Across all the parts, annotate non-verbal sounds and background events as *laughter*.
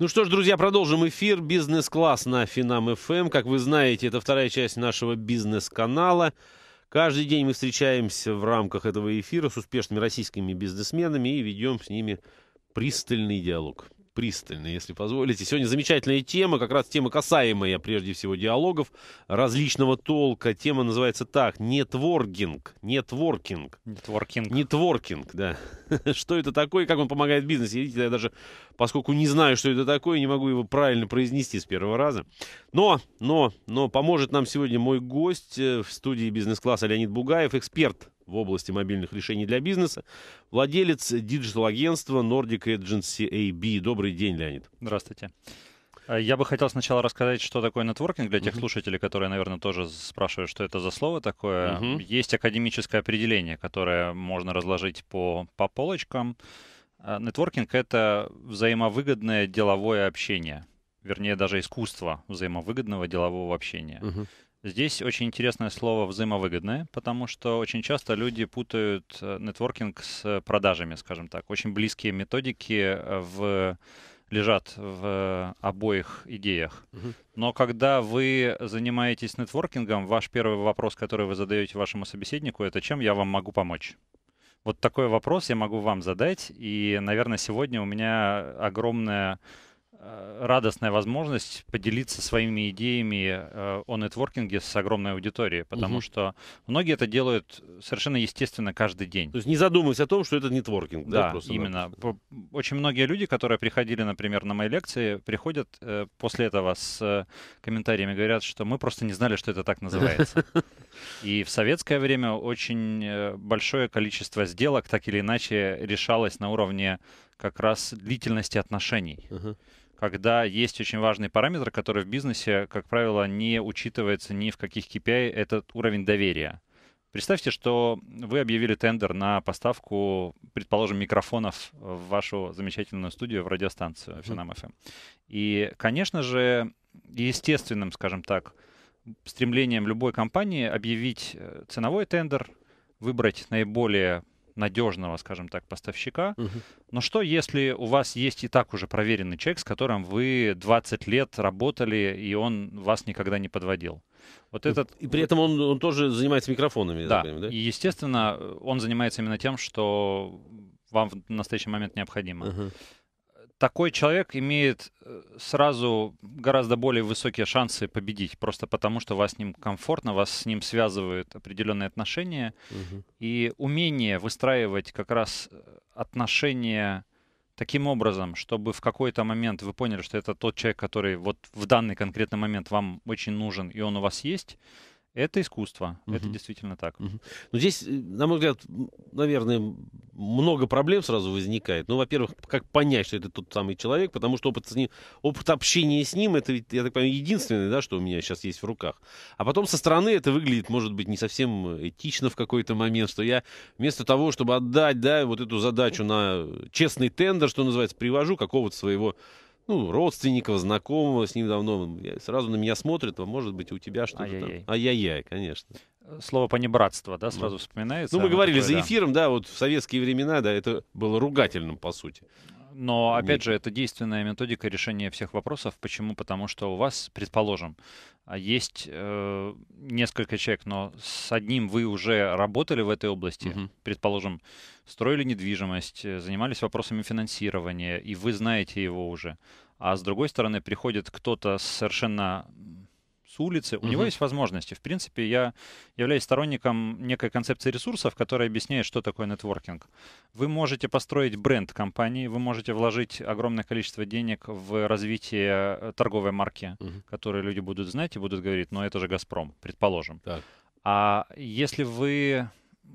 Ну что ж, друзья, продолжим эфир «Бизнес-класс» на Финам ФМ. Эм. Как вы знаете, это вторая часть нашего бизнес-канала. Каждый день мы встречаемся в рамках этого эфира с успешными российскими бизнесменами и ведем с ними пристальный диалог пристально, если позволите. Сегодня замечательная тема, как раз тема касаемая, прежде всего, диалогов различного толка. Тема называется так, нетворкинг, нетворкинг. Нетворкинг. Нетворкинг, да. *laughs* что это такое, как он помогает бизнесу. Видите, я даже, поскольку не знаю, что это такое, не могу его правильно произнести с первого раза. Но, но, но поможет нам сегодня мой гость э, в студии бизнес-класса Леонид Бугаев, эксперт в области мобильных решений для бизнеса, владелец диджитал-агентства Nordic Agency AB. Добрый день, Леонид. Здравствуйте. А, я бы хотел сначала рассказать, что такое нетворкинг для тех uh-huh. слушателей, которые, наверное, тоже спрашивают, что это за слово такое. Uh-huh. Есть академическое определение, которое можно разложить по, по полочкам. А, нетворкинг — это взаимовыгодное деловое общение. Вернее, даже искусство взаимовыгодного делового общения. Uh-huh. Здесь очень интересное слово взаимовыгодное, потому что очень часто люди путают э, нетворкинг с продажами, скажем так. Очень близкие методики э, в лежат в э, обоих идеях. Но когда вы занимаетесь нетворкингом, ваш первый вопрос, который вы задаете вашему собеседнику, это чем я вам могу помочь? Вот такой вопрос я могу вам задать, и, наверное, сегодня у меня огромная Э, радостная возможность поделиться своими идеями э, о нетворкинге с огромной аудиторией, потому угу. что многие это делают совершенно естественно каждый день. То есть не задумываясь о том, что это нетворкинг. Да, да именно. Очень многие люди, которые приходили, например, на мои лекции, приходят э, после этого с комментариями, говорят, что мы просто не знали, что это так называется. *laughs* И в советское время очень большое количество сделок так или иначе решалось на уровне как раз длительности отношений. Uh-huh когда есть очень важный параметр, который в бизнесе, как правило, не учитывается ни в каких KPI, а, это уровень доверия. Представьте, что вы объявили тендер на поставку, предположим, микрофонов в вашу замечательную студию, в радиостанцию Финам FM. И, конечно же, естественным, скажем так, стремлением любой компании объявить э, ценовой тендер, выбрать наиболее надежного, скажем так, поставщика. Угу. Но что, если у вас есть и так уже проверенный чек, с которым вы 20 лет работали, и он вас никогда не подводил? Вот ну, этот... И при этом он, он тоже занимается микрофонами, да. Понимаю, да? И, естественно, он занимается именно тем, что вам в настоящий момент необходимо. Uh-huh такой человек имеет э, сразу гораздо более высокие шансы победить, просто потому что вас с ним комфортно, вас с ним связывают определенные отношения. Угу. И умение выстраивать как раз э, отношения таким образом, чтобы в какой-то момент вы поняли, что это тот человек, который вот в данный конкретный момент вам очень нужен, и он у вас есть, это искусство, угу. это действительно так. Угу. Ну, здесь, э, на мой взгляд, наверное, много проблем сразу возникает. Ну, во-первых, как понять, что это тот самый человек, потому что опыт, с ним, опыт общения с ним, это, я так понимаю, единственное, да, что у меня сейчас есть в руках. А потом со стороны это выглядит, может быть, не совсем э, этично в какой-то момент, что я вместо того, чтобы отдать, да, вот эту задачу на э, честный тендер, что называется, привожу какого-то своего ну, родственников, знакомого с ним давно, сразу на меня смотрят, а может быть, у тебя что-то Ай-яй-яй. там. Ай-яй-яй, конечно. Э, слово понебратство, да, ну. сразу вспоминается. Ну, мы говорили такое, за эфиром, да. да, вот в советские времена, да, это было ругательным, по сути. Но, опять же, это действенная методика решения всех вопросов. Почему? Потому что у вас, предположим, а, есть э, несколько человек, но с одним вы уже работали в этой области. Угу. Предположим, строили недвижимость, э, занимались вопросами финансирования, и вы знаете его уже. А с другой стороны, приходит кто-то с совершенно с улицы. У него есть возможности. В принципе, я являюсь сторонником некой концепции ресурсов, которая объясняет, что такое нетворкинг. Вы можете построить бренд компании, вы можете вложить огромное количество денег в развитие э, торговой марки, угу. которую люди будут знать и будут говорить, но это же «Газпром», предположим. Так. А если вы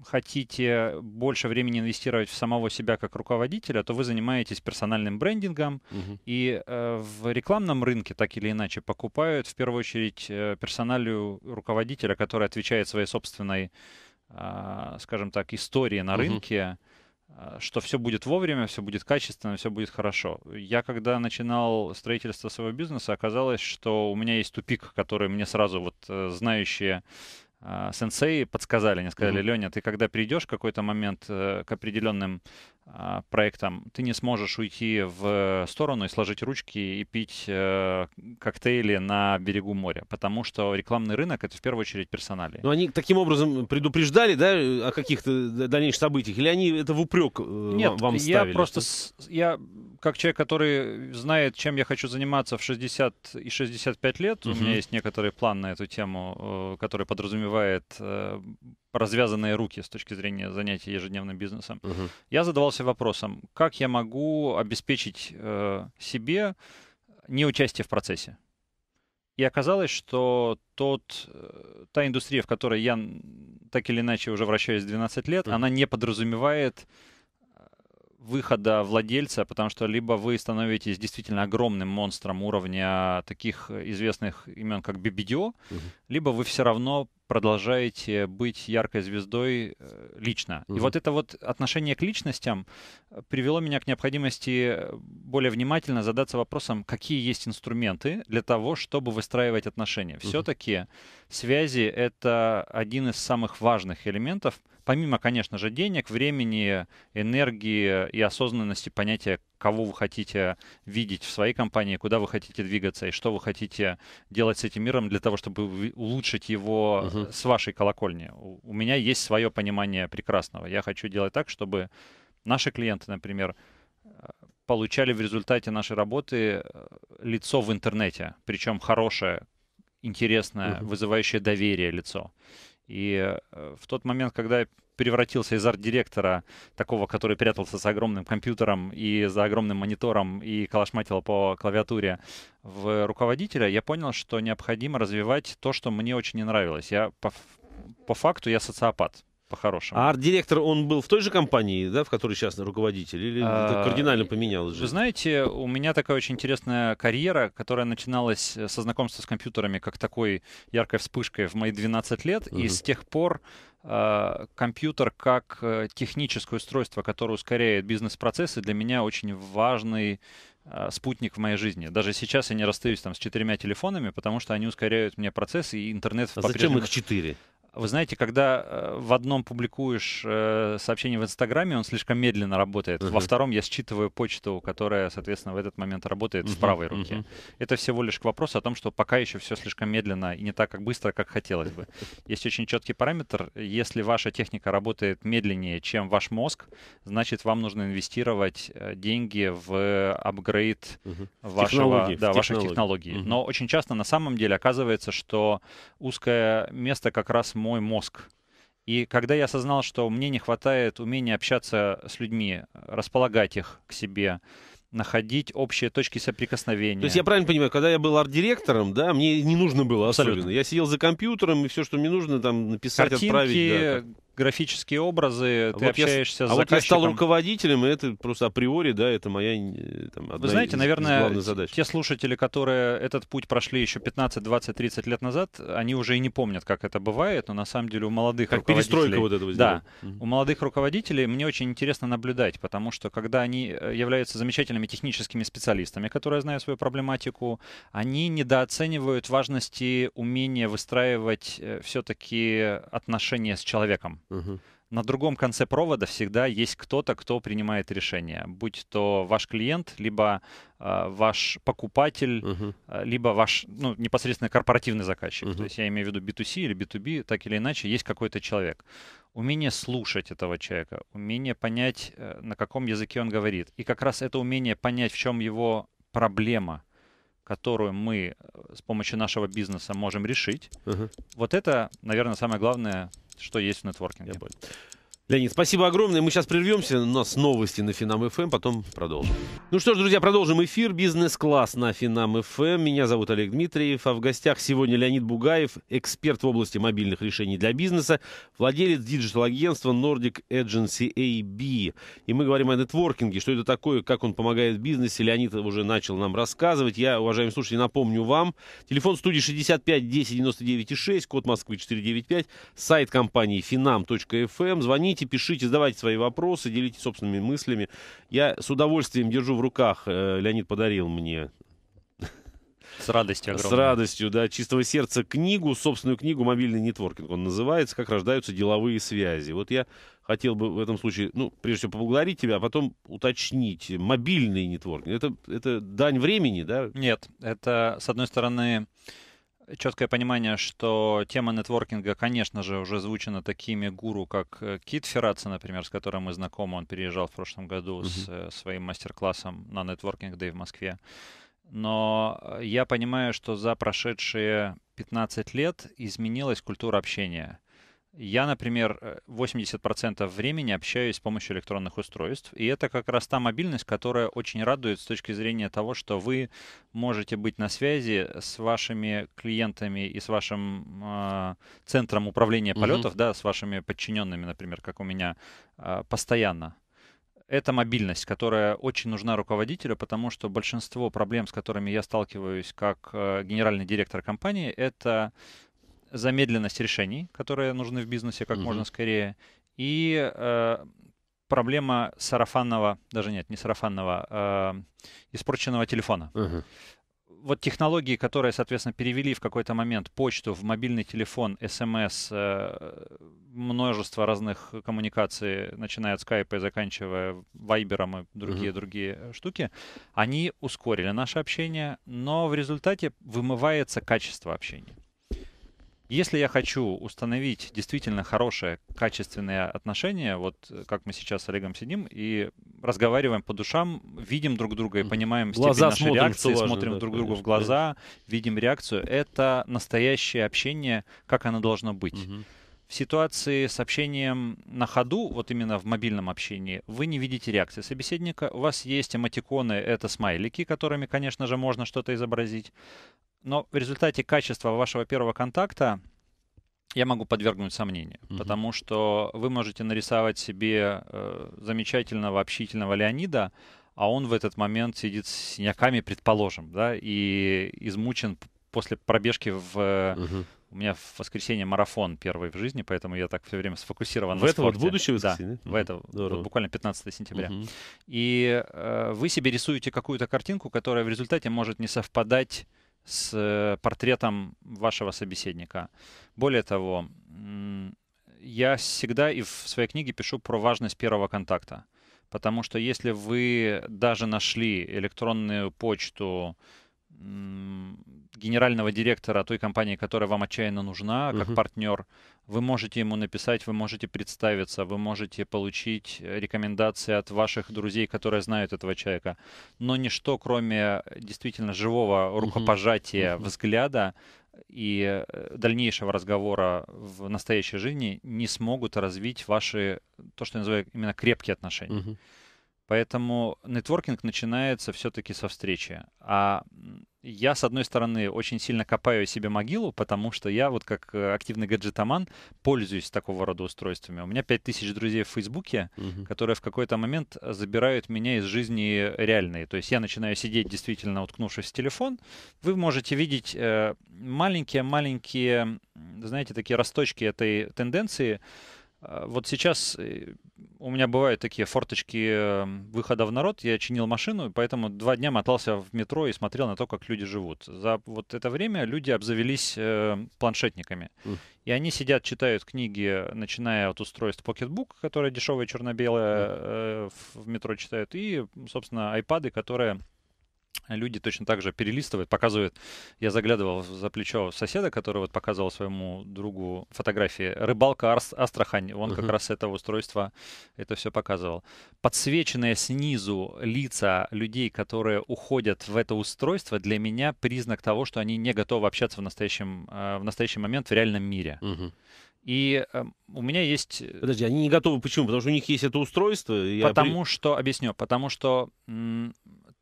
хотите больше времени инвестировать в самого себя как руководителя, то вы занимаетесь персональным брендингом, угу. и э, в рекламном рынке так или иначе покупают в первую очередь э, персоналию руководителя, который отвечает своей собственной, э, скажем так, истории на угу. рынке а, что все будет вовремя, все будет качественно, все будет хорошо. Я когда начинал строительство своего бизнеса, оказалось, что у меня есть тупик, который мне сразу вот э, знающие а, сенсеи подсказали, они сказали, Леня, ты когда придешь в какой-то момент э, к определенным а, проектам, ты не сможешь уйти в сторону и сложить ручки и пить э, коктейли на берегу моря, потому что рекламный рынок — это в первую очередь персонали. Но они таким образом предупреждали, да, о каких-то дальнейших событиях, или они это в упрек э, Нет, вам ставили? я просто, я как человек, который знает, чем я хочу заниматься в 60 и 65 лет, угу. у меня есть некоторый план на эту тему, который подразумевает бывает э, развязанные руки с точки зрения занятия ежедневным бизнесом. Угу. Я задавался вопросом, как я могу обеспечить э, себе участие в процессе? И оказалось, что тот, э, та индустрия, в которой я так или иначе уже вращаюсь 12 лет, угу. она не подразумевает выхода владельца, потому что либо вы становитесь действительно огромным монстром уровня таких известных имен, как Бибидио, угу. либо вы все равно продолжаете быть яркой звездой э, лично. Угу. И вот это вот отношение к личностям э, привело меня к необходимости э, более внимательно задаться вопросом, какие есть инструменты для того, чтобы выстраивать отношения. Все-таки связи — это один из самых важных элементов — помимо, конечно же, денег, времени, энергии и осознанности понятия, кого вы хотите видеть в своей компании, куда вы хотите двигаться и что вы хотите делать с этим миром для того, чтобы улучшить его Uh -huh. с вашей колокольни. У меня есть свое понимание прекрасного. Я хочу делать так, чтобы наши клиенты, например, э, получали в результате нашей работы э, лицо в интернете, причем хорошее, интересное, Uh -huh. вызывающее доверие лицо. И э, в тот момент, когда я превратился из арт-директора, такого, который прятался за огромным компьютером и за огромным монитором и калашматил по клавиатуре, в руководителя, я понял, что необходимо развивать то, что мне очень не нравилось. Я по, по факту я социопат по-хорошему. А арт-директор, он был в той же компании, да, в которой сейчас руководитель, или а, кардинально поменялось? Вы знаете, у меня такая очень интересная карьера, которая начиналась э, со знакомства с компьютерами как такой яркой вспышкой в мои 12 лет, угу. и с тех пор а, компьютер как э, техническое устройство, которое ускоряет бизнес-процессы, для меня очень важный а, спутник в моей жизни. Даже сейчас я не расстаюсь там с четырьмя телефонами, потому что они ускоряют мне процессы и интернет... А зачем их четыре? Вы знаете, когда э, в одном публикуешь э, сообщение в Инстаграме, он слишком медленно работает. Uh-huh. Во втором я считываю почту, которая, соответственно, в этот момент работает uh-huh. в правой руке. Uh-huh. Это всего лишь к вопросу о том, что пока еще все слишком медленно и не так как быстро, как хотелось бы. Есть очень четкий параметр. Если ваша техника работает медленнее, чем ваш мозг, значит, вам нужно инвестировать э, деньги в апгрейд uh-huh. вашего, технологии, да, ваших технологий. Uh-huh. Но очень часто на самом деле оказывается, что узкое место как раз мой мозг. И когда я осознал, что мне не хватает умения общаться с людьми, располагать их к себе, находить общие точки соприкосновения. То есть я правильно понимаю, когда я был арт-директором, да, мне не нужно было Абсолютно. особенно. Я сидел за компьютером, и все, что мне нужно, там написать, Картинки, отправить. Да, графические образы, ты вот общаешься я, с а заказчиком. А вот я стал руководителем, и это просто априори, да, это моя э, там, одна Вы знаете, из, наверное, из задач. те слушатели, которые этот путь прошли еще 15, 20, 30 лет назад, они уже и не помнят, как это бывает, но на самом деле у молодых как руководителей... перестройка вот этого сделала. Да. Угу. У молодых руководителей мне очень интересно наблюдать, потому что когда они э, являются замечательными техническими специалистами, которые знают свою проблематику, они недооценивают важности умения выстраивать э, все-таки отношения с человеком. На другом конце провода всегда есть кто-то, кто принимает решение. Будь то ваш клиент, либо э, ваш покупатель, угу. либо ваш ну, непосредственно корпоративный заказчик. Угу. То есть я имею в виду B2C или B2B, так или иначе, есть какой-то человек. Умение слушать этого человека, умение понять, э, на каком языке он говорит. И как раз это умение понять, в чем его проблема – которую мы э, с помощью нашего бизнеса можем решить, uh-huh. вот это, наверное, самое главное что есть в нетворкинге. Я Леонид, спасибо огромное. Мы сейчас прервемся. У нас новости на Финам ФМ, эм, потом продолжим. Ну что ж, друзья, продолжим эфир. Бизнес-класс на Финам ФМ. Эм. Меня зовут Олег Дмитриев. А в гостях сегодня Леонид Бугаев, эксперт в области мобильных решений для бизнеса, владелец диджитал-агентства Nordic Agency AB. И мы говорим о нетворкинге, что это такое, как он помогает в бизнесе. Леонид уже начал нам рассказывать. Я, уважаемые слушатели, напомню вам. Телефон студии 65 10 99 6, код Москвы 495, сайт компании finam.fm. Эм. Звоните звоните, пишите, задавайте свои вопросы, делитесь собственными мыслями. Я с удовольствием держу в руках, э, Леонид подарил мне с радостью огромной. С радостью, да. Чистого сердца книгу, собственную книгу «Мобильный нетворкинг» он называется, «Как рождаются деловые связи». Вот я хотел бы в этом случае, ну, прежде всего, поблагодарить тебя, а потом уточнить. Мобильный нетворкинг. Это, это дань времени, да? Нет, это, с одной стороны, четкое понимание, что тема нетворкинга, конечно же, уже звучена такими гуру, как э, Кит Ферраца, например, с которым мы знакомы. Он переезжал в прошлом году uh-huh. с э, своим мастер-классом на нетворкинг Day в Москве. Но э, я понимаю, что за прошедшие 15 лет изменилась культура общения. Я, например, 80% э, времени общаюсь с помощью электронных устройств, и это как раз та мобильность, которая очень радует с точки зрения того, что вы можете быть на связи с вашими клиентами и с вашим э, центром управления полетов, угу. да, с вашими подчиненными, например, как у меня, э, постоянно это мобильность, которая очень нужна руководителю, потому что большинство проблем, с которыми я сталкиваюсь как э, генеральный директор компании, это замедленность решений, которые нужны в бизнесе как угу. можно скорее, и э, проблема сарафанного, даже нет, не сарафанного, э, испорченного телефона. Угу. Вот технологии, которые, соответственно, перевели в какой-то момент почту в мобильный телефон, смс, эм э, множество разных коммуникаций, начиная от скайпа и заканчивая вайбером и другие-другие угу. другие штуки, они ускорили наше общение, но в результате вымывается качество общения. Если я хочу установить действительно хорошее, качественное отношение, вот э, как мы сейчас с Олегом сидим и разговариваем по душам, видим друг друга и понимаем глаза степень нашей реакции, важно, смотрим да, друг конечно, другу в глаза, конечно. видим реакцию, это настоящее общение, как оно должно быть. Угу в ситуации с общением на ходу, вот именно в мобильном общении, вы не видите реакции собеседника. У вас есть эмотиконы, это смайлики, которыми, конечно же, можно что-то изобразить. Но в результате качества вашего первого контакта я могу подвергнуть сомнению, угу. потому что вы можете нарисовать себе э, замечательного общительного Леонида, а он в этот момент сидит с синяками, предположим, да, и измучен после пробежки в угу. У меня в воскресенье марафон первый в жизни, поэтому я так все время сфокусирован в на это спорте. вот будущее воскресенье? Да, mm в это вот буквально 15 сентября. mm И э, вы себе рисуете какую-то картинку, которая в результате может не совпадать с э, портретом вашего собеседника. Более того, я всегда и в своей книге пишу про важность первого контакта. Потому что если вы даже нашли электронную почту генерального директора той компании, которая вам отчаянно нужна, как uh-huh. партнер, вы можете ему написать, вы можете представиться, вы можете получить э, рекомендации от ваших друзей, которые знают этого человека. Но ничто, кроме э, действительно живого рукопожатия, uh-huh. взгляда и э, дальнейшего разговора в настоящей жизни, не смогут развить ваши, то, что я называю именно крепкие отношения. Uh-huh. Поэтому нетворкинг начинается все-таки со встречи. А я, с одной стороны, очень сильно копаю себе могилу, потому что я, вот как э, активный гаджетоман, пользуюсь такого рода устройствами. У меня 5000 друзей в Фейсбуке, угу. которые в какой-то момент забирают меня из жизни реальной. То есть я начинаю сидеть, действительно уткнувшись в телефон. Вы можете видеть э, маленькие-маленькие, знаете, такие росточки этой тенденции, а, вот сейчас э, у меня бывают такие форточки эм, выхода в народ. Я чинил машину, поэтому два дня мотался в метро и смотрел на то, как люди живут. За вот это время люди обзавелись эм, планшетниками. Хм. И они сидят, читают книги, начиная от устройств Pocketbook, которые дешевые черно-белые хм. э, э, в метро читают, и, собственно, айпады, которые люди точно так же перелистывают, показывают. Я заглядывал за плечо соседа, который вот показывал своему другу фотографии. Рыбалка Арс, Астрахань. Он uh-huh. как раз с этого устройства это все показывал. Подсвеченные снизу лица людей, которые уходят в это устройство, для меня признак того, что они не готовы общаться в, настоящем, э, в настоящий момент в реальном мире. Uh-huh. И э, у меня есть... Подожди, они не готовы. Почему? Потому что у них есть это устройство. Потому при... что, объясню, потому что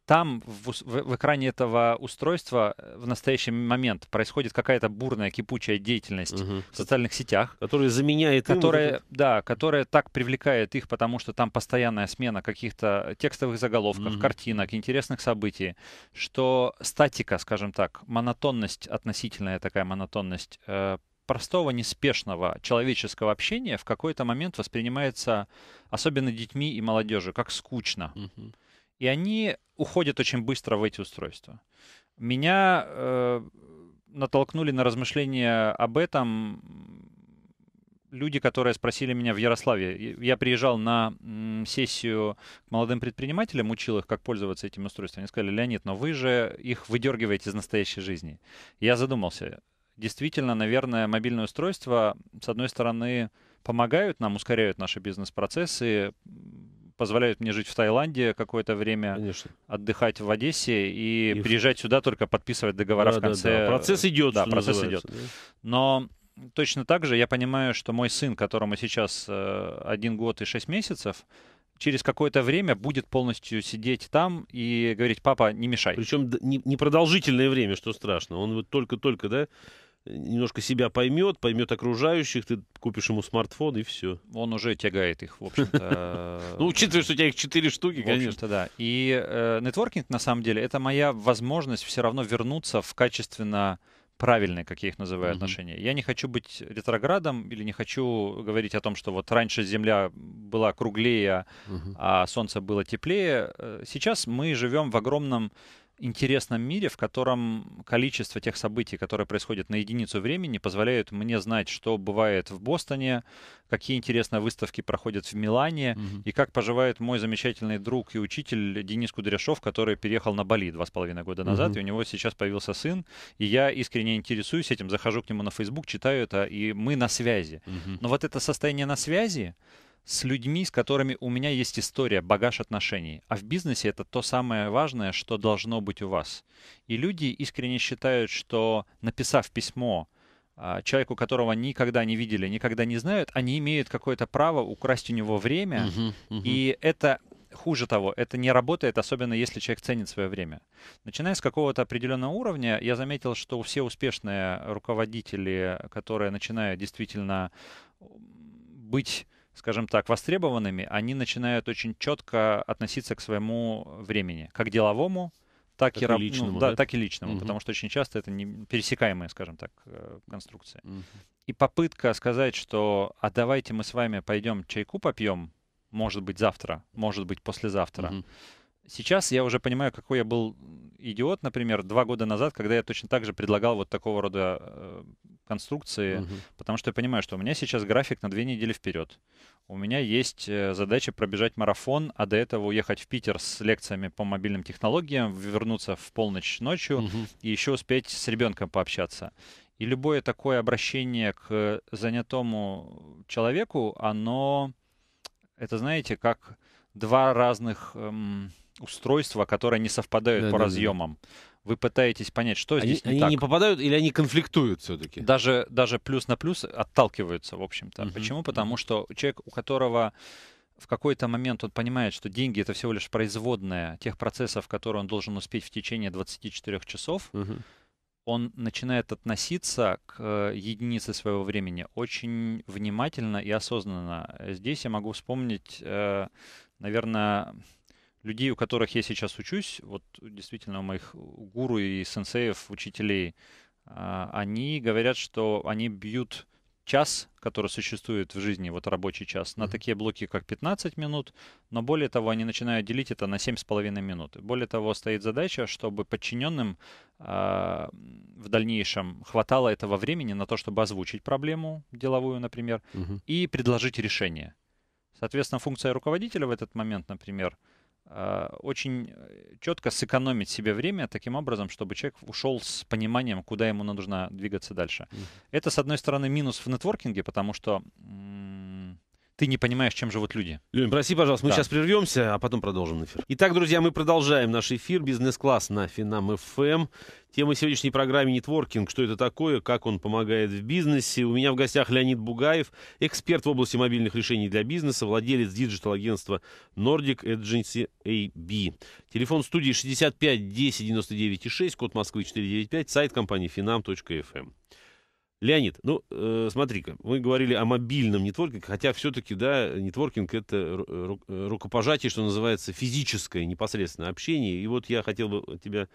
там в, в, в экране этого устройства э, в настоящий момент происходит какая-то бурная кипучая деятельность угу. в социальных сетях, которая заменяет, которая, вот да, которая так привлекает их, потому что там постоянная смена каких-то текстовых заголовков, угу. картинок, интересных событий, что статика, скажем так, монотонность относительная такая монотонность э, простого, неспешного человеческого общения в какой-то момент воспринимается, особенно детьми и молодежью, как скучно. Угу. И они уходят очень быстро в эти устройства. Меня э, натолкнули на размышления об этом люди, которые спросили меня в Ярославе. Я приезжал на сессию к молодым предпринимателям, учил их, как пользоваться этим устройством. Они сказали, Леонид, но вы же их выдергиваете из настоящей жизни. Я задумался. Действительно, наверное, мобильные устройства с одной стороны, помогают нам, ускоряют наши бизнес-процессы, позволяют мне жить в Таиланде какое-то время, Конечно. отдыхать в Одессе и, и приезжать сюда только подписывать договора да, в конце. Да, да. Процесс идет. Да, процесс идет. Да. Но точно так же я понимаю, что мой сын, которому сейчас э, один год и шесть месяцев, через какое-то время будет полностью сидеть там и говорить, папа, не мешай. Причем непродолжительное время, что страшно. Он вот только-только, да, немножко себя поймет, поймет окружающих, ты купишь ему смартфон и все. Он уже тягает их, в общем-то. *laughs* Ну, учитывая, что у тебя их четыре штуки, конечно. да. И э, нетворкинг, на самом деле, это моя возможность все равно вернуться в качественно правильные, как я их называю, mm-hmm. отношения. Я не хочу быть ретроградом или не хочу говорить о том, что вот раньше Земля была круглее, mm-hmm. а Солнце было теплее. Э, сейчас мы живем в огромном интересном мире, в котором количество тех событий, которые происходят на единицу времени, позволяют мне знать, что бывает в Бостоне, какие интересные выставки проходят в Милане угу. и как поживает мой замечательный друг и учитель Денис Кудряшов, который переехал на Бали два с половиной года назад, угу. и у него сейчас появился сын, и я искренне интересуюсь этим, захожу к нему на Facebook, читаю это, и мы на связи. Угу. Но вот это состояние на связи, с людьми, с которыми у меня есть история, багаж отношений. А в бизнесе это то самое важное, что должно быть у вас. И люди искренне считают, что написав письмо а, человеку, которого никогда не видели, никогда не знают, они имеют какое-то право украсть у него время. Uh-huh, uh-huh. И это хуже того, это не работает, особенно если человек ценит свое время. Начиная с какого-то определенного уровня, я заметил, что все успешные руководители, которые начинают действительно быть скажем так, востребованными, они начинают очень четко относиться к своему времени, как деловому, так, так и, и ну личному, ну, да, да? так и личному, угу. потому что очень часто это не пересекаемые, скажем так, э, конструкции. Угу. И попытка сказать, что а давайте мы с вами пойдем чайку попьем, может быть завтра, может быть послезавтра. Угу Сейчас я уже понимаю, какой я был идиот, например, два года назад, когда я точно так же предлагал вот такого рода э, конструкции, угу. потому что я понимаю, что у меня сейчас график на две недели вперед. У меня есть э, задача пробежать марафон, а до этого уехать в Питер с лекциями по мобильным технологиям, вернуться в полночь ночью угу. и еще успеть с ребенком пообщаться. И любое такое обращение к занятому человеку, оно, это знаете, как два разных... Эм, устройства, которые не совпадают да, по да, разъемам. Да. Вы пытаетесь понять, что они, здесь не они так. не попадают или они конфликтуют все-таки? Даже, даже плюс на плюс отталкиваются, в общем-то. Uh-huh. Почему? Потому что человек, у которого в какой-то момент он понимает, что деньги это всего лишь производная тех процессов, которые он должен успеть в течение 24 часов, Uh-huh. он начинает относиться к э, единице своего времени очень внимательно и осознанно. Здесь я могу вспомнить, э, наверное, людей, у которых я сейчас учусь, вот действительно у моих гуру и сенсеев, учителей, а, они говорят, что они бьют час, который существует в жизни, вот рабочий час, на mm-hmm. такие блоки, как 15 минут, но более того, они начинают делить это на 7,5 минут. Более того, стоит задача, чтобы подчиненным э, в дальнейшем хватало этого времени на то, чтобы озвучить проблему деловую, например, mm-hmm. и предложить решение. Соответственно, функция руководителя в этот момент, например, э, а, очень э, четко сэкономить себе время таким образом, чтобы человек ушел с пониманием, куда ему нужно двигаться дальше. Mm-hmm. Это, с одной стороны, минус в нетворкинге, потому что ты не понимаешь, чем живут люди. Лень, проси, пожалуйста, мы да. сейчас прервемся, а потом продолжим эфир. Итак, друзья, мы продолжаем наш эфир «Бизнес-класс» на Финам ФМ. Эм. Тема сегодняшней программы «Нетворкинг». Что это такое, как он помогает в бизнесе. У меня в гостях Леонид Бугаев, эксперт в области мобильных решений для бизнеса, владелец диджитал-агентства Nordic Agency AB. Телефон студии 65 10 99 6, код Москвы 495, сайт компании finam.fm. Леонид, ну, э, смотри-ка, мы говорили о мобильном нетворкинге, хотя все-таки, да, нетворкинг — это э, э, рукопожатие, что называется, физическое непосредственное общение. И вот я хотел бы тебя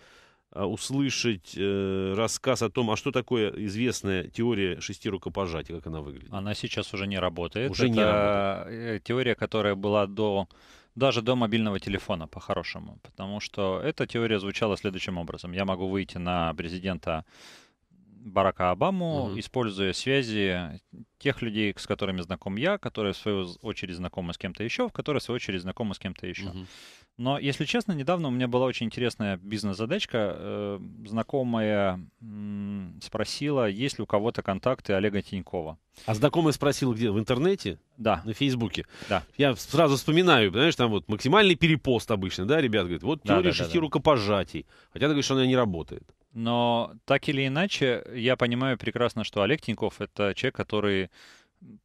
а, услышать э, рассказ о том, а что такое известная теория шести рукопожатий, как она выглядит. Она сейчас уже не работает. Уже Это не работает. Э, теория, которая была до даже до мобильного телефона, по-хорошему. Потому что эта теория звучала следующим образом. Я могу выйти на президента Барака Обаму, угу. используя связи тех людей, с которыми знаком я, которые в свою очередь знакомы с кем-то еще, в которые в свою очередь знакомы с кем-то еще. Угу. Но, если честно, недавно у меня была очень интересная бизнес-задачка. Э, знакомая спросила, есть ли у кого-то контакты Олега Тинькова. А знакомая спросила где? В интернете? Да. На Фейсбуке? Да. Я сразу вспоминаю, знаешь, там вот максимальный перепост обычно, да, ребят говорят, вот теория да, да, шести да, да. рукопожатий. Хотя ты говоришь, что она не работает. Но так или иначе, я понимаю прекрасно, что Олег Тиньков — это человек, который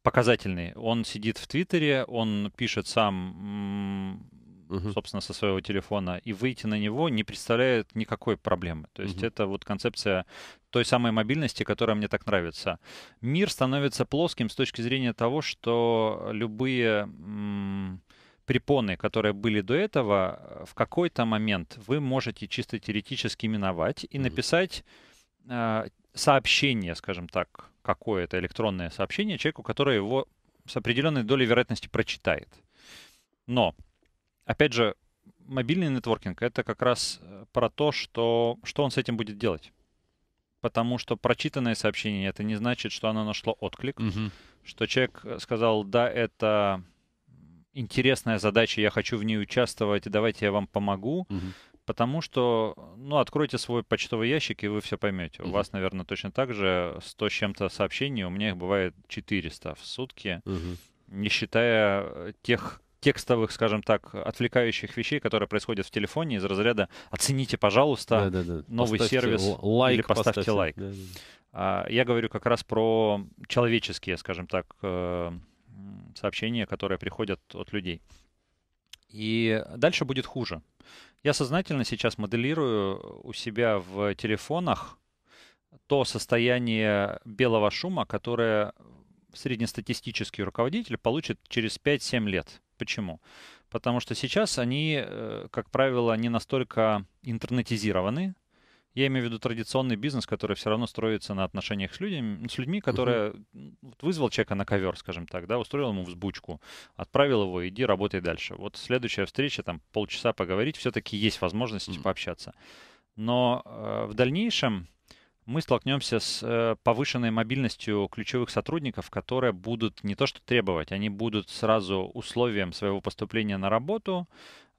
показательный. Он сидит в Твиттере, он пишет сам угу. собственно, со своего телефона, и выйти на него не представляет никакой проблемы. То есть угу. это вот концепция той самой мобильности, которая мне так нравится. Мир становится плоским с точки зрения того, что любые м- препоны, которые были до этого, э, в какой-то момент вы можете чисто теоретически миновать и написать э, сообщение, скажем так, какое-то электронное сообщение человеку, который его с определенной долей вероятности прочитает. Но, опять же, мобильный нетворкинг — это как раз э, про то, что, что он с этим будет делать. Потому что прочитанное сообщение — это не значит, что оно нашло отклик, угу. что человек э, сказал «да, это интересная задача, я хочу в ней участвовать, давайте я вам помогу. Угу. Потому что, ну, откройте свой почтовый ящик, и вы все поймете. Угу. У вас, наверное, точно так же 100 с чем-то сообщений, у меня их бывает 400 в сутки, угу. не считая тех текстовых, скажем так, отвлекающих вещей, которые происходят в телефоне из разряда «оцените, пожалуйста, да, да, да. новый поставьте сервис» лайк, или «поставьте, поставьте лайк». Да, да. А, я говорю как раз про человеческие, скажем так, э, сообщения, которые приходят от людей. И дальше будет хуже. Я сознательно сейчас моделирую у себя в телефонах то состояние белого шума, которое среднестатистический руководитель получит через 5-7 лет. Почему? Потому что сейчас они, э, как правило, не настолько интернетизированы, я имею в виду традиционный бизнес, который все равно строится на отношениях с людьми, с людьми, которые uh-huh. вызвал человека на ковер, скажем так, да, устроил ему взбучку, отправил его, иди работай дальше. Вот следующая встреча, там полчаса поговорить, все-таки есть возможность uh-huh. пообщаться. Но э, в дальнейшем мы столкнемся с э, повышенной мобильностью ключевых сотрудников, которые будут не то что требовать, они будут сразу условием своего поступления на работу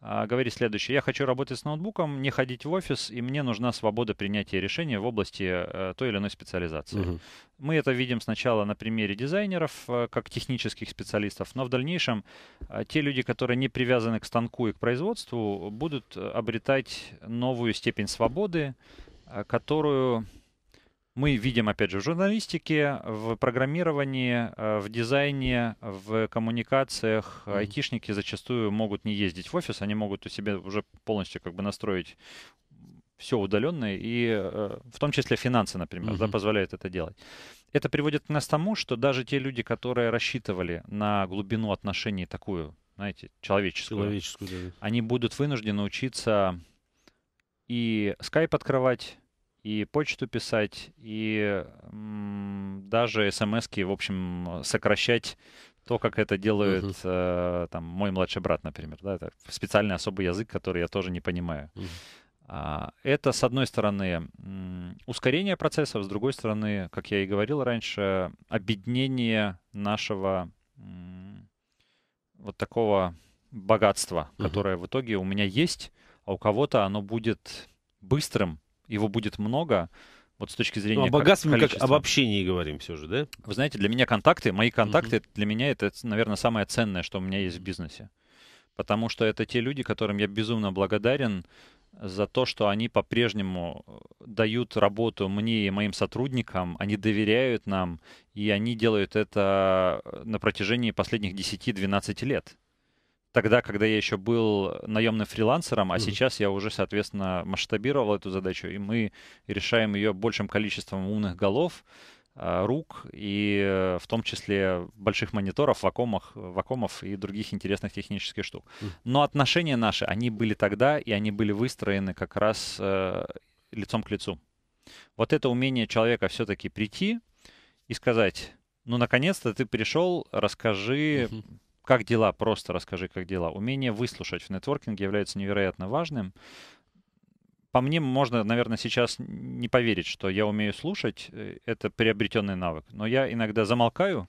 а, говорит следующее. Я хочу работать с ноутбуком, не ходить в офис, и мне нужна свобода принятия решений в области э, той или иной специализации. Угу. Мы это видим сначала на примере дизайнеров, э, как технических специалистов, но в дальнейшем а, те люди, которые не привязаны к станку и к производству, будут э, обретать новую степень свободы, а, которую мы видим, опять же, в журналистике, в программировании, э, в дизайне, в коммуникациях. Mm-hmm. Айтишники зачастую могут не ездить в офис, они могут у себя уже полностью как бы настроить все удаленное, и э, в том числе финансы, например, mm-hmm. да, позволяют это делать. Это приводит к нас к тому, что даже те люди, которые рассчитывали на глубину отношений такую, знаете, человеческую, человеческую да. они будут вынуждены учиться и скайп открывать, и почту писать, и даже смс-ки, в общем, сокращать то, как это делает uh-huh. э, там, мой младший брат, например. Да, это специальный особый язык, который я тоже не понимаю. Uh-huh. А, это, с одной стороны, ускорение процессов, с другой стороны, как я и говорил раньше, объединение нашего вот такого богатства, uh-huh. которое в итоге у меня есть, а у кого-то оно будет быстрым, его будет много, вот с точки зрения... Ну, о богатстве мы как об говорим все же, да? Вы знаете, для меня контакты, мои контакты, угу. для меня это, наверное, самое ценное, что у меня есть в бизнесе. Потому что это те люди, которым я безумно благодарен за то, что они по-прежнему э, дают работу мне и моим сотрудникам, они доверяют нам, и они делают это э, на протяжении последних 10-12 лет тогда, когда я еще был наемным фрилансером, а mm-hmm. сейчас я уже, соответственно, масштабировал эту задачу, и мы решаем ее большим количеством умных голов, а, рук и э, в том числе больших мониторов, вакуумов, вакуумов и других интересных технических штук. Но отношения наши, они были тогда, и они были выстроены как раз э, лицом к лицу. Вот это умение человека все-таки прийти и сказать, ну, наконец-то ты пришел, расскажи, uh-huh. Как дела? Просто расскажи, как дела. Умение выслушать в нетворкинге является невероятно важным. По мне, можно, наверное, сейчас не поверить, что я умею слушать. Э, это приобретенный навык. Но я иногда замолкаю,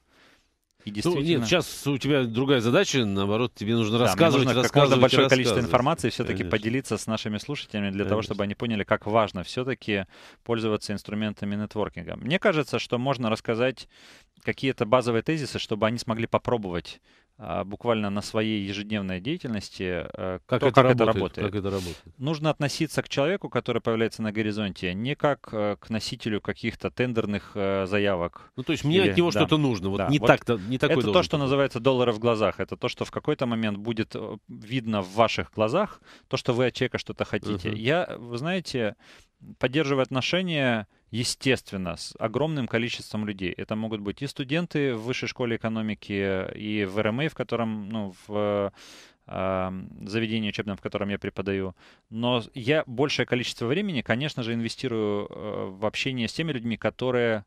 и действительно... Ну, нет, сейчас у тебя другая задача, наоборот, тебе нужно да, рассказывать, нужно рассказывать, большое количество информации все-таки поделиться с нашими слушателями для Конечно. того, чтобы они поняли, как важно все-таки пользоваться инструментами нетворкинга. Мне кажется, что можно рассказать какие-то базовые тезисы, чтобы они смогли попробовать а, буквально на своей ежедневной деятельности, э, как, то, это, как работает, это работает. Как это работает. Нужно относиться к человеку, который появляется на горизонте, не как э, к носителю каких-то тендерных э, заявок. Ну, то есть мне Или, от него да, что-то нужно. Вот да, не вот так-то, не такой Это то, что быть. называется доллары в глазах. Это то, что в какой-то момент будет видно в ваших глазах, то, что вы от человека что-то хотите. Uh-huh. Я, вы знаете, поддерживаю отношения естественно, с огромным количеством людей. Это могут быть и студенты в высшей школе экономики, и в РМА, эм в котором, ну, в а, заведении учебном, в котором я преподаю. Но я большее количество времени, конечно же, инвестирую э, в общение с теми людьми, которые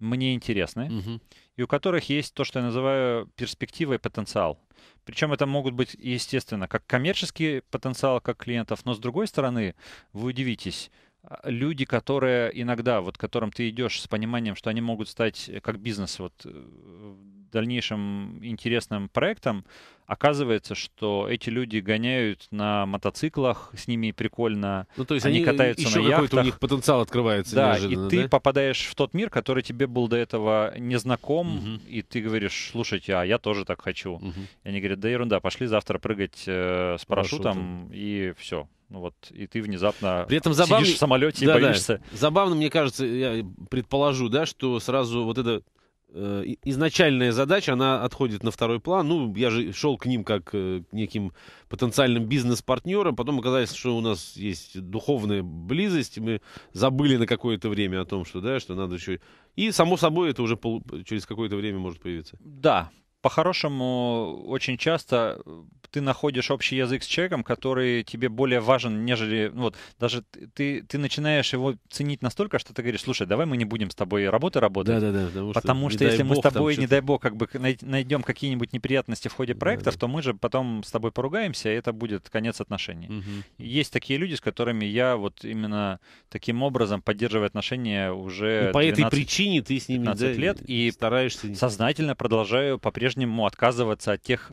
мне интересны, угу. и у которых есть то, что я называю перспектива и потенциал. Причем это могут быть, естественно, как коммерческий потенциал, как клиентов, но с другой стороны, вы удивитесь, а, люди, которые иногда, вот которым ты идешь с пониманием, что они могут стать э, как бизнес вот э, в дальнейшем интересным проектом, оказывается, что эти люди гоняют на мотоциклах, с ними прикольно, ну, то есть они, они катаются еще на яхтах. у них потенциал открывается Да, и ты да? попадаешь в тот мир, который тебе был до этого незнаком, угу. и ты говоришь, слушайте, а я тоже так хочу. Угу. И они говорят, да ерунда, пошли завтра прыгать э, с парашютом, парашютом, и все, ну вот, и ты внезапно При этом забавно... сидишь в самолете да, и боишься. Да. Забавно, мне кажется, я предположу, да, что сразу вот эта э, изначальная задача, она отходит на второй план. Ну, я же шел к ним как э, неким потенциальным бизнес-партнерам. Потом оказалось, что у нас есть духовная близость. Мы забыли на какое-то время о том, что, да, что надо еще... И, само собой, это уже пол... через какое-то время может появиться. Да, по-хорошему, очень часто э, ты находишь общий язык с человеком, который тебе более важен, нежели... Ну вот, даже ты, ты начинаешь его ценить настолько, что ты говоришь, слушай, давай мы не будем с тобой работы работать. Да, да, да. Потому, потому что, что если мы с тобой, не дай бог, как бы найдем какие-нибудь неприятности в ходе проектов, да, да. то мы же потом с тобой поругаемся, и это будет конец отношений. Угу. Есть такие люди, с которыми я вот именно таким образом поддерживаю отношения уже... Ну, по 12, этой причине ты с ними 15 да, лет и стараешься... Сознательно продолжаю по-прежнему по-прежнему отказываться от тех...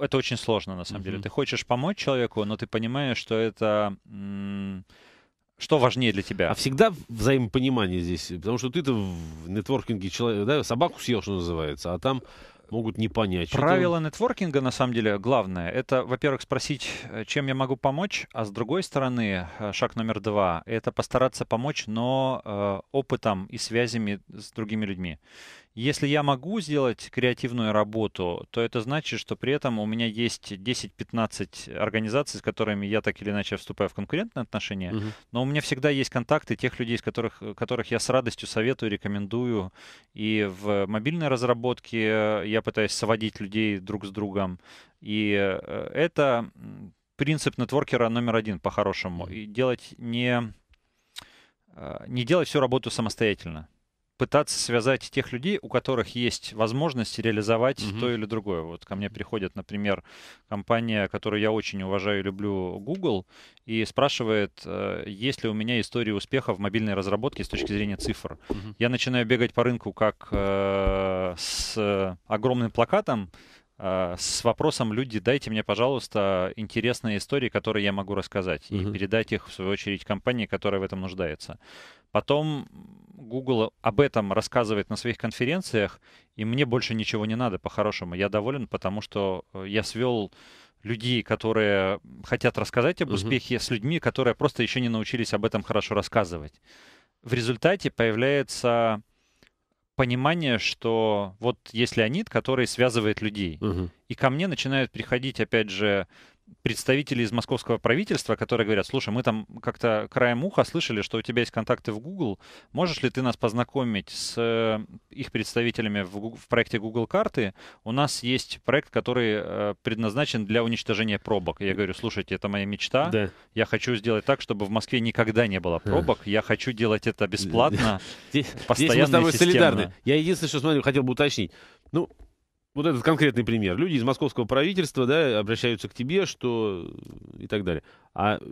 Это очень сложно, на самом mm-hmm. деле. Ты хочешь помочь человеку, но ты понимаешь, что это... Что важнее для тебя? А всегда взаимопонимание здесь. Потому что ты-то в нетворкинге человек, да, собаку съел, что называется, а там могут не понять. Правило что нетворкинга, на самом деле, главное, это, во-первых, спросить, э, чем я могу помочь, а с другой стороны, э, шаг номер два, это постараться помочь, но э, опытом и связями с другими людьми. Если я могу сделать креативную работу, то это значит, что при этом у меня есть 10-15 организаций, с которыми я так или иначе вступаю в конкурентные отношения, угу. но у меня всегда есть контакты тех людей, с которых, э, которых я с радостью советую, рекомендую. И в мобильной разработке я пытаюсь соводить людей друг с другом. И э, это принцип нетворкера номер один по-хорошему. И делать не, э, не делать всю работу самостоятельно пытаться связать тех людей, у которых есть возможность реализовать угу. то или другое. Вот ко мне приходит, например, компания, которую я очень уважаю и люблю, Google, и спрашивает, э, есть ли у меня история успеха в мобильной разработке с точки зрения цифр. Угу. Я начинаю бегать по рынку как э, с огромным плакатом, э, с вопросом «Люди, дайте мне, пожалуйста, интересные истории, которые я могу рассказать, uh-huh. и передать их, в свою очередь, компании, которая в этом нуждается». Потом Google об этом рассказывает на своих конференциях, и мне больше ничего не надо, по-хорошему. Я доволен, потому что э, я свел людей, которые хотят рассказать об успехе, угу. с людьми, которые просто еще не научились об этом хорошо рассказывать. В результате появляется понимание, что вот есть Леонид, который связывает людей. Угу. И ко мне начинают приходить, опять же, представители из московского правительства, которые говорят, слушай, мы там как-то краем уха слышали, что у тебя есть контакты в Google, можешь ли ты нас познакомить с э, их представителями в, в проекте Google карты? У нас есть проект, который э, предназначен для уничтожения пробок. я говорю, слушайте, это моя мечта, да. я хочу сделать так, чтобы в Москве никогда не было пробок, я хочу делать это бесплатно, *laughs* постоянно здесь Я единственное, что смотрю, хотел бы уточнить. Ну, вот этот конкретный пример. Люди из московского правительства, да, обращаются к тебе, что э, и так далее. А э,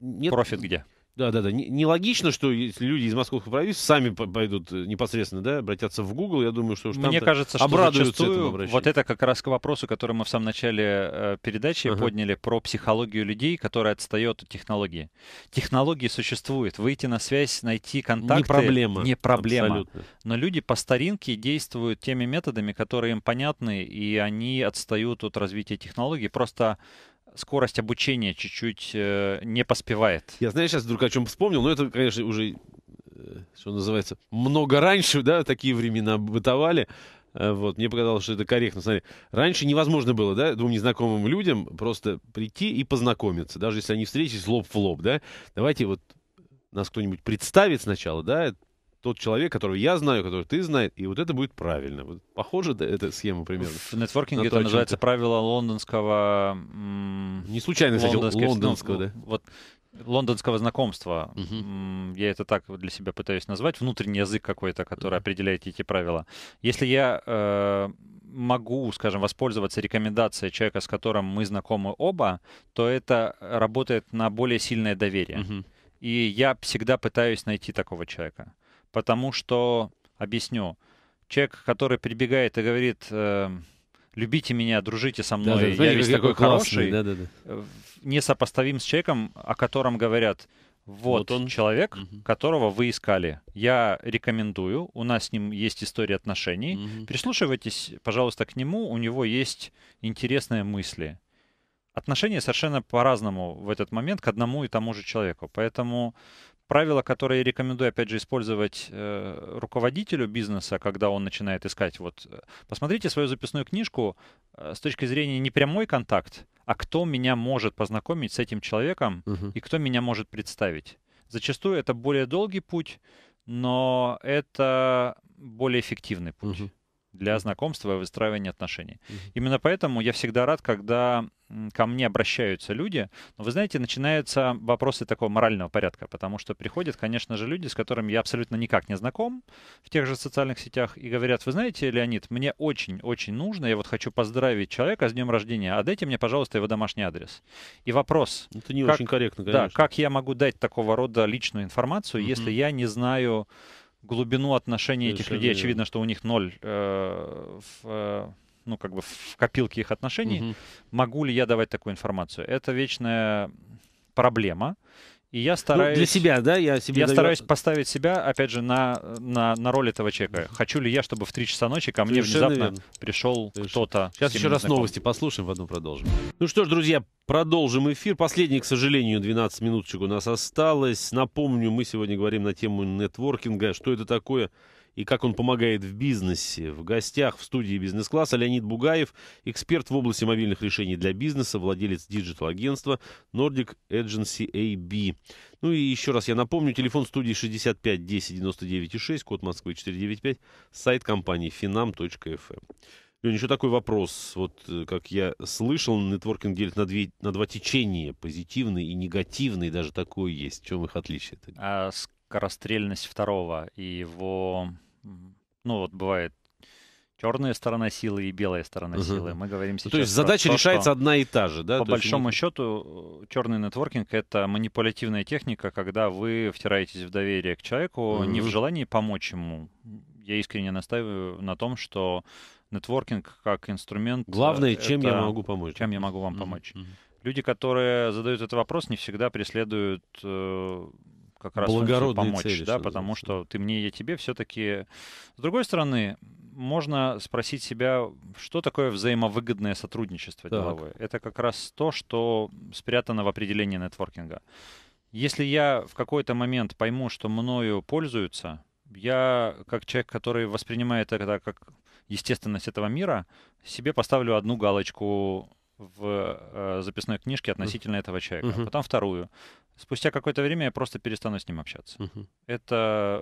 нет... Профит где? Да, да, да. Нелогично, что если люди из московского правительства сами пойдут э, непосредственно, да, обратятся в Google. Я думаю, что уж Мне кажется, что обрадуются вот это как раз к вопросу, который мы в самом начале э, передачи ага. подняли про психологию людей, которые отстают от технологии. Технологии существуют. Выйти на связь, найти контакты. Не проблема. Не проблема. Абсолютно. Но люди по старинке действуют теми методами, которые им понятны, и они отстают от развития технологий. Просто скорость обучения чуть-чуть э, не поспевает. Я, знаешь, сейчас вдруг о чем вспомнил, но это, конечно, уже, э, что называется, много раньше, да, такие времена бытовали. Э, вот, мне показалось, что это корректно. Смотри, раньше невозможно было, да, двум незнакомым людям просто прийти и познакомиться, даже если они встретились лоб в лоб, да. Давайте вот нас кто-нибудь представит сначала, да, тот человек, которого я знаю, которого ты знаешь, и вот это будет правильно. Вот, похоже, да, эта схема примерно. В нетворкинге на то, это называется ты... правило лондонского... Не случайно, кстати, лондонского, лондонского ну, да? Вот лондонского знакомства. Угу. Я это так для себя пытаюсь назвать. Внутренний язык какой-то, который угу. определяет эти правила. Если я э, могу, скажем, воспользоваться рекомендацией человека, с которым мы знакомы оба, то это работает на более сильное доверие. Угу. И я всегда пытаюсь найти такого человека потому что, объясню, человек, который прибегает и говорит, эм, любите меня, дружите со мной, да, да, я знаете, весь такой хороший, да, да, да. несопоставим с человеком, о котором говорят, вот, вот он человек, угу. которого вы искали. Я рекомендую. У нас с ним есть история отношений. Угу. Прислушивайтесь, пожалуйста, к нему. У него есть интересные мысли. Отношения совершенно по-разному в этот момент к одному и тому же человеку. Поэтому правила, которые рекомендую, опять же, использовать э, руководителю бизнеса, когда он начинает искать. Вот э, посмотрите свою записную книжку э, с точки зрения не прямой контакт, а кто меня может познакомить с этим человеком угу. и кто меня может представить. Зачастую это более долгий путь, но это более эффективный путь. Угу для знакомства и выстраивания отношений. Mm -hmm. Именно поэтому я всегда рад, когда ко мне обращаются люди. Но вы знаете, начинаются вопросы такого морального порядка, потому что приходят, конечно же, люди, с которыми я абсолютно никак не знаком в тех же социальных сетях и говорят, вы знаете, Леонид, мне очень-очень нужно, я вот хочу поздравить человека с днем рождения, Отдайте мне, пожалуйста, его домашний адрес. И вопрос... Ну, это не как, очень корректно, конечно. Да, как я могу дать такого рода личную информацию, mm-hmm. если я не знаю глубину отношений этих людей. Очевидно, что у них ноль э, в, э, ну, как бы в копилке их отношений. Угу. Могу ли я давать такую информацию? Это вечная проблема. И я стараюсь... Ну, для себя, да? Я, себе я даю... стараюсь поставить себя, опять же, на, на, на роль этого человека. Хочу ли я, чтобы в 3 часа ночи ко мне Совершенно внезапно верно. пришел кто-то... Сейчас еще раз знакомый. новости послушаем, в потом продолжим. Ну что ж, друзья, продолжим эфир. Последний, к сожалению, 12 минуточек у нас осталось. Напомню, мы сегодня говорим на тему нетворкинга. Что это такое? и как он помогает в бизнесе. В гостях в студии бизнес-класса Леонид Бугаев, эксперт в области мобильных решений для бизнеса, владелец диджитал-агентства Nordic Agency AB. Ну и еще раз я напомню, телефон студии 65 10 99 6, код Москвы 495, сайт компании finam.fm. Лень, еще такой вопрос. Вот, э, как я слышал, нетворкинг делит на, две, на два течения. Позитивный и негативный даже такой есть. В чем их отличие? А, скорострельность второго и его ну, вот бывает черная сторона силы и белая сторона угу. силы. Мы говорим ну, сейчас. То есть задача то, решается одна и та же, да? По то большому есть... счету, э, черный нетворкинг это манипулятивная техника, когда вы втираетесь в доверие к человеку, угу. не в желании помочь ему. Я искренне настаиваю на том, что нетворкинг как инструмент. Э, Главное, это... чем я могу помочь. Чем я могу вам угу. помочь. Угу. Люди, которые задают этот вопрос, не всегда преследуют э, как раз помочь, цели, да, потому что ты мне, я тебе все-таки. С другой стороны, можно спросить себя, что такое взаимовыгодное сотрудничество так. деловое. Это как раз то, что спрятано в определении нетворкинга. Если я в какой-то момент пойму, что мною пользуются, я, как человек, который воспринимает это как естественность этого мира, себе поставлю одну галочку в э, записной книжке относительно этого человека, uh-huh. потом вторую, спустя какое-то время я просто перестану с ним общаться. Угу. Это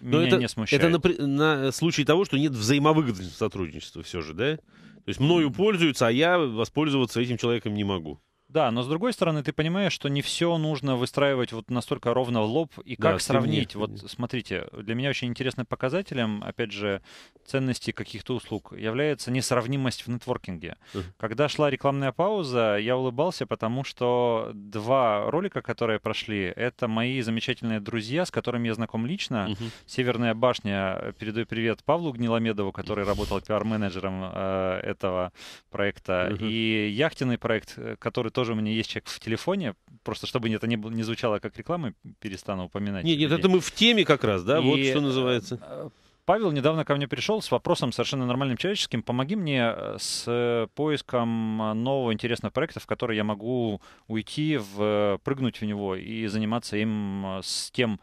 э, меня это, не смущает. Это на, на э, случай того, что нет взаимовыгодного сотрудничества все же, да? То есть мною пользуются, а я воспользоваться этим человеком не могу. Да, но с другой стороны, ты понимаешь, что не все нужно выстраивать вот настолько ровно в лоб. И как да, сравнить? вот смотрите, для меня очень интересным показателем, опять же, ценности каких-то услуг является несравнимость в нетворкинге. Uh-huh. Когда шла рекламная пауза, я улыбался, потому что два ролика, которые прошли, это мои замечательные друзья, с которыми я знаком лично. Uh-huh. Северная башня, передаю привет Павлу Гниломедову, который работал пиар-менеджером э, этого проекта, uh-huh. и яхтенный проект, э, который тоже у меня есть чек в телефоне, просто чтобы это не, не звучало как реклама, перестану упоминать. Нет, нет, это мы в теме как раз, да, и, вот что э, называется. Э, Павел недавно ко мне пришел с вопросом совершенно нормальным человеческим. Помоги мне э, с поиском нового интересного проекта, в который я могу уйти, в, прыгнуть в него и заниматься им с тем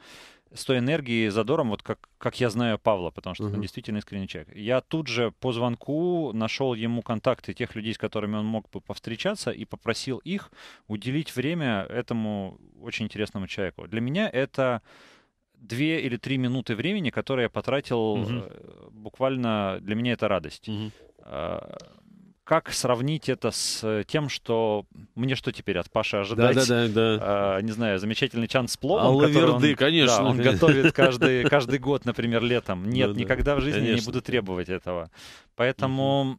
с той энергией и задором, вот как, как я знаю Павла, потому что uh-huh. он действительно искренний человек. Я тут же по звонку нашел ему контакты тех людей, с которыми он мог бы повстречаться, и попросил их уделить время этому очень интересному человеку. Для меня это две или три минуты времени, которые я потратил uh-huh. буквально, для меня это радость. Uh-huh как сравнить это с э, тем, что мне что теперь от Паши ожидать? Да, да, да, да. А, не знаю, замечательный чан с пловом, Алла который он, конечно. Да, он готовит каждый, каждый год, например, летом. *laughs* Нет, да, никогда да, в жизни конечно. не буду требовать этого. Поэтому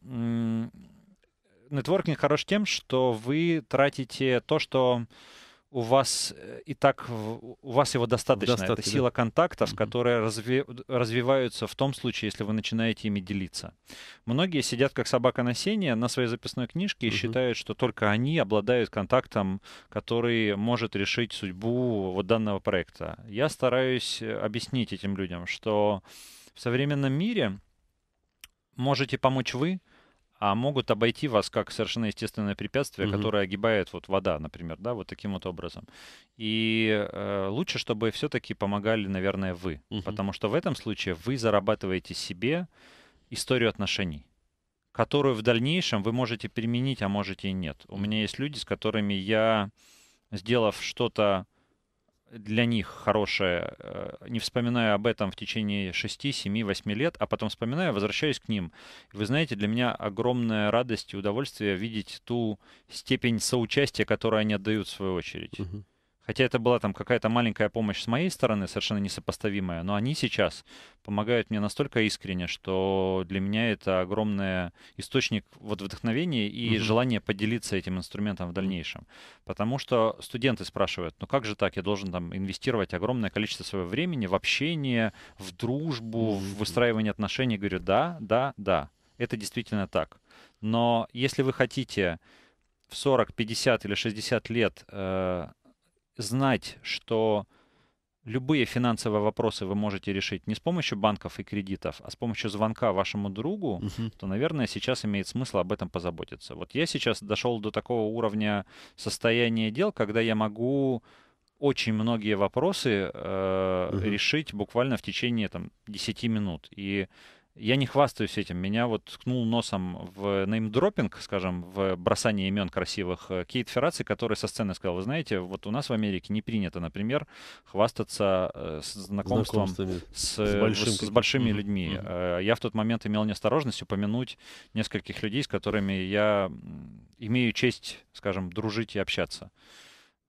нетворкинг хорош тем, что вы тратите то, что у вас э, и так у вас его достаточно. достаточно Это сила да. контактов, которые разви, развиваются в том случае, если вы начинаете ими делиться. Многие сидят как собака на сене на своей записной книжке и считают, что только они обладают контактом, который может решить судьбу вот данного проекта. Я стараюсь э, объяснить этим людям, что в современном мире можете помочь вы, а могут обойти вас как совершенно естественное препятствие, угу. которое огибает вот вода, например, да, вот таким вот образом. И э, лучше, чтобы все-таки помогали, наверное, вы, угу. потому что в этом случае вы зарабатываете себе историю отношений которую в дальнейшем вы можете применить, а можете и нет. У меня есть люди, с которыми я, сделав что-то для них хорошее, э, не вспоминая об этом в течение 6, 7, 8 лет, а потом вспоминаю, возвращаюсь к ним. вы знаете, для меня огромная радость и удовольствие видеть ту степень соучастия, которую они отдают в свою очередь. Угу. Хотя это была там какая-то маленькая помощь с моей стороны, совершенно несопоставимая, но они сейчас помогают мне настолько искренне, что для меня это огромный источник вот вдохновения и угу. желания поделиться этим инструментом в дальнейшем. Потому что студенты спрашивают, ну как же так, я должен там инвестировать огромное количество своего времени в общение, в дружбу, угу. в выстраивание отношений. Я говорю, да, да, да, это действительно так. Но если вы хотите в 40, 50 или 60 лет э, знать, что любые финансовые вопросы вы можете решить не с помощью банков и кредитов, а с помощью звонка вашему другу, Uh-huh. то, наверное, сейчас имеет смысл об этом позаботиться. Вот я сейчас дошел до такого уровня состояния дел, когда я могу очень многие вопросы э, Uh-huh. решить буквально в течение там, 10 минут. И я не хвастаюсь этим. Меня вот ткнул носом в неймдропинг, скажем, в бросание имен красивых э, Кейт Ферраци, который со сцены сказал, вы знаете, вот у нас в Америке не принято, например, хвастаться э, с знакомством с, с, с, с большими людьми. Mm-hmm. Я в тот момент имел неосторожность упомянуть нескольких людей, с которыми я имею честь, скажем, дружить и общаться.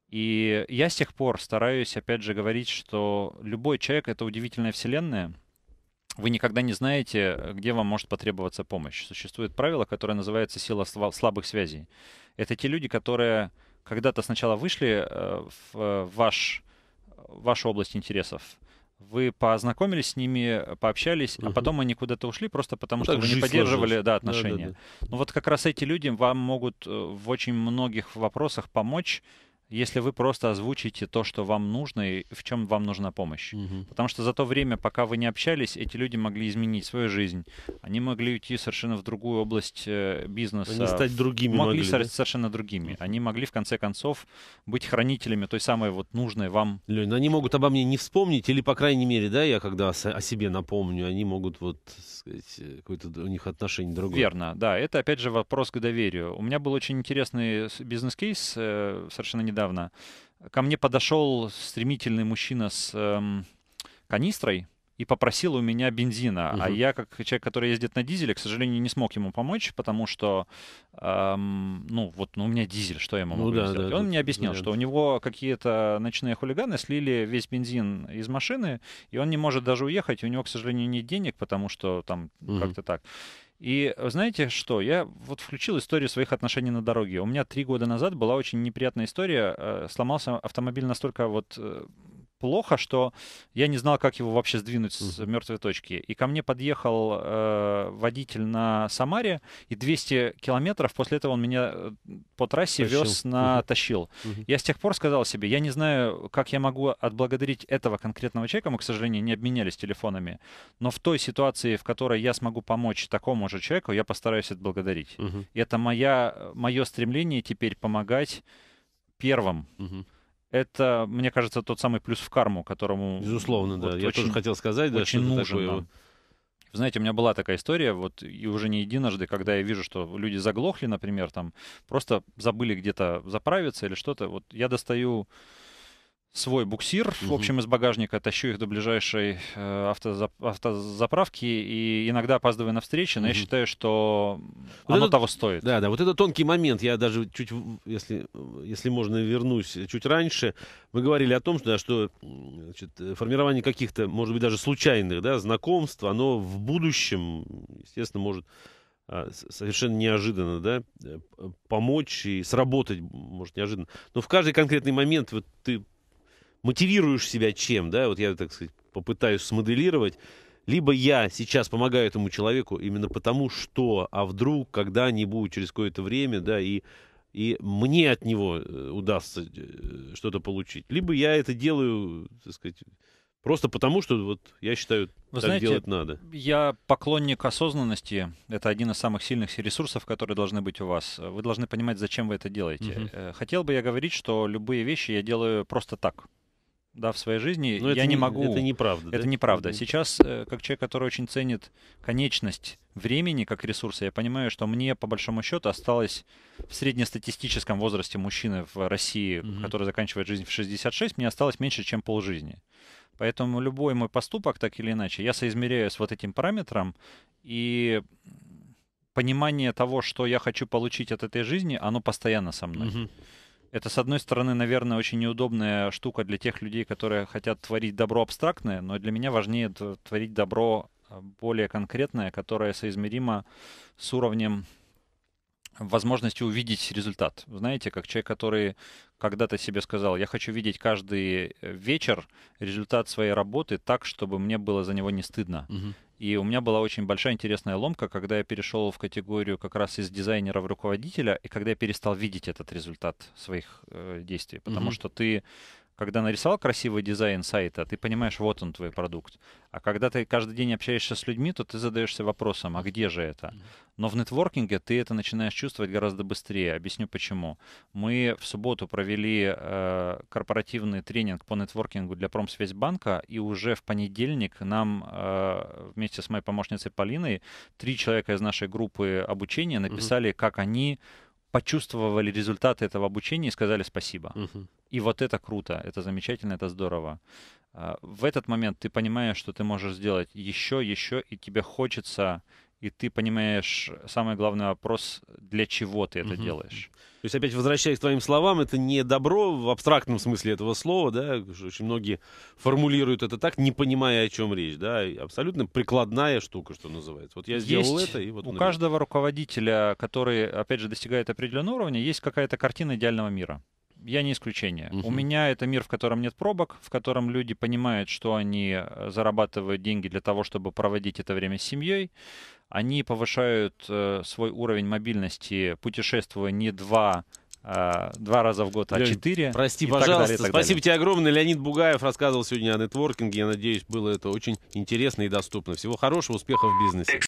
И я с тех пор стараюсь, опять же, говорить, что любой человек — это удивительная вселенная — вы никогда не знаете, где вам может потребоваться помощь. Существует правило, которое называется сила слабых связей. Это те люди, которые когда-то сначала вышли э, в э, ваш, вашу область интересов, вы познакомились с ними, пообщались, угу. а потом они куда-то ушли просто потому, ну, что вы не поддерживали сложилась. да, отношения. Да, да, да. Ну вот как раз эти люди вам могут э, в очень многих вопросах помочь если вы просто озвучите то, что вам нужно и в чем вам нужна помощь. Угу. Потому что за то время, пока вы не общались, эти люди могли изменить свою жизнь. Они могли уйти совершенно в другую область э, бизнеса. Они стать другими могли. Могли стать да? совершенно другими. Они могли, в конце концов, быть хранителями той самой вот нужной вам... Лень, они могут обо мне не вспомнить, или, по крайней мере, да, я когда о себе напомню, они могут вот, сказать, э, какое-то у них отношение другое. Верно, да. Это, опять же, вопрос к доверию. У меня был очень интересный бизнес-кейс э, совершенно недавно недавно. Ко мне подошел стремительный мужчина с эм, канистрой и попросил у меня бензина. Угу. А я, как человек, который ездит на дизеле, к сожалению, не смог ему помочь, потому что, эм, ну, вот ну, у меня дизель, что я ему ну, да, сделать? Да, Он мне объяснил, вариант. что у него какие-то ночные хулиганы слили весь бензин из машины, и он не может даже уехать, у него, к сожалению, нет денег, потому что там угу. как-то так. И знаете что, я вот включил историю своих отношений на дороге. У меня три года назад была очень неприятная история. Э, сломался автомобиль настолько вот э, плохо, что я не знал, как его вообще сдвинуть с мертвой точки. И ко мне подъехал э, водитель на Самаре, и 200 километров после этого он меня э, по трассе тащил. вез на угу. тащил. Угу. Я с тех пор сказал себе, я не знаю, как я могу отблагодарить этого конкретного человека, мы, к сожалению, не обменялись телефонами, но в той ситуации, в которой я смогу помочь такому же человеку, я постараюсь отблагодарить. Угу. И это моя, э, мое стремление теперь помогать первым. Угу это, мне кажется, тот самый плюс в карму, которому... Безусловно, вот да. Я очень, тоже хотел сказать, да, очень что нужен такое... нам. Знаете, у меня была такая история, вот и уже не единожды, когда я вижу, что люди заглохли, например, там просто забыли где-то заправиться или что-то. Вот я достаю свой буксир, угу. в общем, из багажника, тащу их до ближайшей э, автозап автозаправки и иногда опаздываю на встречи, но угу. я считаю, что вот оно это, того стоит. Да, да, вот это тонкий момент, я даже чуть, если, если можно, вернусь чуть раньше, мы говорили о том, что, да, что значит, формирование каких-то, может быть, даже случайных да, знакомств, оно в будущем, естественно, может а, совершенно неожиданно, да, э, помочь и сработать, может, неожиданно. Но в каждый конкретный момент вот ты мотивируешь себя чем, да, вот я, так сказать, попытаюсь смоделировать, либо я сейчас помогаю этому человеку именно потому, что, а вдруг когда-нибудь, через какое-то время, да, и, и мне от него э, удастся э, что-то получить, либо я это делаю, так сказать, Просто потому, что вот я считаю, Вы так знаете, делать надо. Я поклонник осознанности. Это один из самых сильных ресурсов, которые должны быть у вас. Вы должны понимать, зачем вы это делаете. Угу. Хотел бы я говорить, что любые вещи я делаю просто так да, в своей жизни, Но я не, не могу. Это неправда. Это да? неправда. Сейчас, э, как человек, который очень ценит конечность времени как ресурса, я понимаю, что мне, по большому счету, осталось в среднестатистическом возрасте мужчины в России, угу. который заканчивает жизнь в 66, мне осталось меньше, чем полжизни. Поэтому любой мой поступок, так или иначе, я соизмеряю с вот этим параметром, и понимание того, что я хочу получить от этой жизни, оно постоянно со мной. Угу. Это, с одной стороны, наверное, очень неудобная штука для тех людей, которые хотят творить добро абстрактное, но для меня важнее творить добро а, более конкретное, которое соизмеримо с уровнем возможности увидеть результат. Знаете, как человек, который когда-то себе сказал, я хочу видеть каждый э, вечер результат своей работы так, чтобы мне было за него не стыдно. Угу. И у меня была очень большая интересная ломка, когда я перешел в категорию как раз из дизайнера в руководителя, и когда я перестал видеть этот результат своих э, действий. Потому угу. что ты когда нарисовал красивый дизайн сайта, ты понимаешь, вот он твой продукт. А когда ты каждый день общаешься с людьми, то ты задаешься вопросом, а где же это? Но в нетворкинге ты это начинаешь чувствовать гораздо быстрее. Объясню почему. Мы в субботу провели э, корпоративный тренинг по нетворкингу для Промсвязьбанка, и уже в понедельник нам э, вместе с моей помощницей Полиной три человека из нашей группы обучения написали, mm как они почувствовали результаты этого обучения и сказали спасибо. Угу. И вот это круто, это замечательно, это здорово. А, в этот момент ты понимаешь, что ты можешь сделать еще, еще, и тебе хочется и ты понимаешь самый главный вопрос, для чего ты это угу. делаешь. То есть, опять возвращаясь к твоим словам, это не добро в абстрактном смысле этого слова, да, очень многие формулируют это так, не понимая, о чем речь, да, абсолютно прикладная штука, что называется. Вот я сделал есть это, и вот... У наверное. каждого руководителя, который, опять же, достигает определенного уровня, есть какая-то картина идеального мира. Я не исключение. Угу. У меня это мир, в котором нет пробок, в котором люди понимают, что они э, зарабатывают деньги для того, чтобы проводить это время с семьей, они повышают э, свой уровень мобильности, путешествуя не два а, два раза в год, а четыре. Прости, пожалуйста. Далее, так далее. Спасибо тебе огромное. Леонид Бугаев рассказывал сегодня о нетворкинге. Я надеюсь, было это очень интересно и доступно. Всего хорошего, успехов в бизнесе.